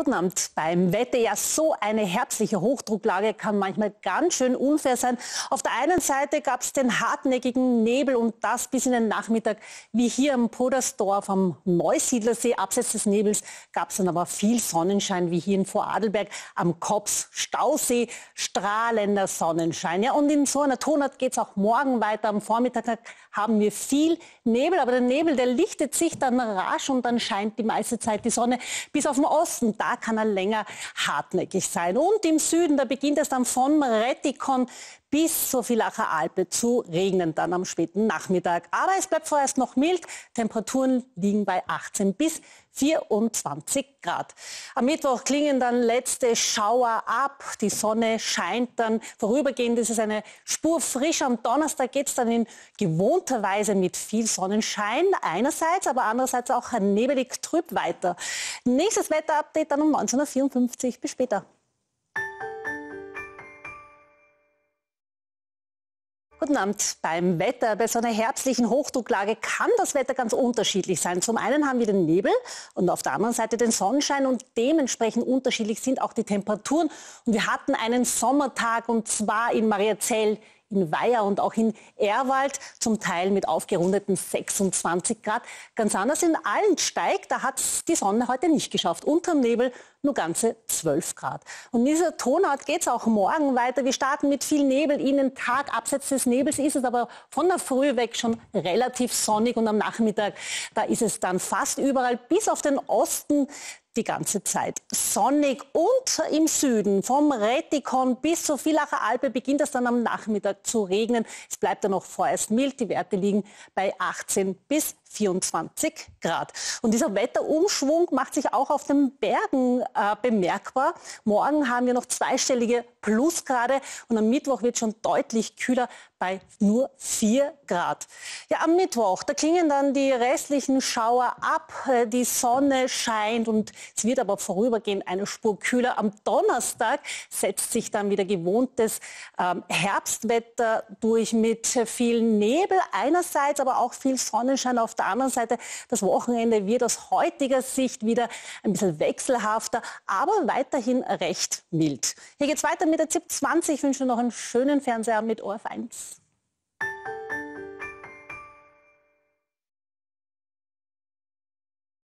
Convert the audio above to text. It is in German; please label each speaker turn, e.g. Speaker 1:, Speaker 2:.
Speaker 1: Ordnung beim Wetter. Ja, so eine herbstliche Hochdrucklage kann manchmal ganz schön unfair sein. Auf der einen Seite gab es den hartnäckigen Nebel und das bis in den Nachmittag, wie hier am Podersdorf am Neusiedlersee. Abseits des Nebels gab es dann aber viel Sonnenschein, wie hier in Voradelberg am Kops Stausee, strahlender Sonnenschein. Ja, und in so einer Tonart geht es auch morgen weiter. Am Vormittag haben wir viel Nebel, aber der Nebel, der lichtet sich dann rasch und dann scheint die meiste Zeit die Sonne bis auf den Osten. Da kann er länger hartnäckig sein. Und im Süden, da beginnt es dann von Retikon bis zur Villacher Alpe zu regnen, dann am späten Nachmittag. Aber es bleibt vorerst noch mild. Temperaturen liegen bei 18 bis 24 Grad. Am Mittwoch klingen dann letzte Schauer ab. Die Sonne scheint dann vorübergehend. Es ist eine Spur frisch. Am Donnerstag geht es dann in gewohnter Weise mit viel Sonnenschein einerseits, aber andererseits auch nebelig trüb weiter. Nächstes Wetterupdate dann um 19.54 Uhr. Bis später. Guten Abend beim Wetter. Bei so einer herbstlichen Hochdrucklage kann das Wetter ganz unterschiedlich sein. Zum einen haben wir den Nebel und auf der anderen Seite den Sonnenschein und dementsprechend unterschiedlich sind auch die Temperaturen. Und wir hatten einen Sommertag und zwar in Mariazell in Weiher und auch in Erwald, zum Teil mit aufgerundeten 26 Grad. Ganz anders in Allensteig, da hat die Sonne heute nicht geschafft. Unterm Nebel nur ganze 12 Grad. Und in dieser Tonart geht es auch morgen weiter. Wir starten mit viel Nebel. in den Tag abseits des Nebels ist es aber von der Früh weg schon relativ sonnig und am Nachmittag, da ist es dann fast überall bis auf den Osten die ganze Zeit sonnig und im Süden vom Retikon bis zur Villacher Alpe beginnt es dann am Nachmittag zu regnen. Es bleibt dann noch vorerst mild. Die Werte liegen bei 18 bis 24 Grad. Und dieser Wetterumschwung macht sich auch auf den Bergen äh, bemerkbar. Morgen haben wir noch zweistellige Plusgrade und am Mittwoch wird schon deutlich kühler bei nur 4 Grad. Ja, am Mittwoch, da klingen dann die restlichen Schauer ab, äh, die Sonne scheint und es wird aber vorübergehend eine Spur kühler. Am Donnerstag setzt sich dann wieder gewohntes ähm, Herbstwetter durch mit viel Nebel einerseits, aber auch viel Sonnenschein auf der anderen Seite. Das Wochenende wird aus heutiger Sicht wieder ein bisschen wechselhafter, aber weiterhin recht mild. Hier geht es weiter mit der ZIP 20. Ich wünsche noch einen schönen Fernseher mit ORF 1.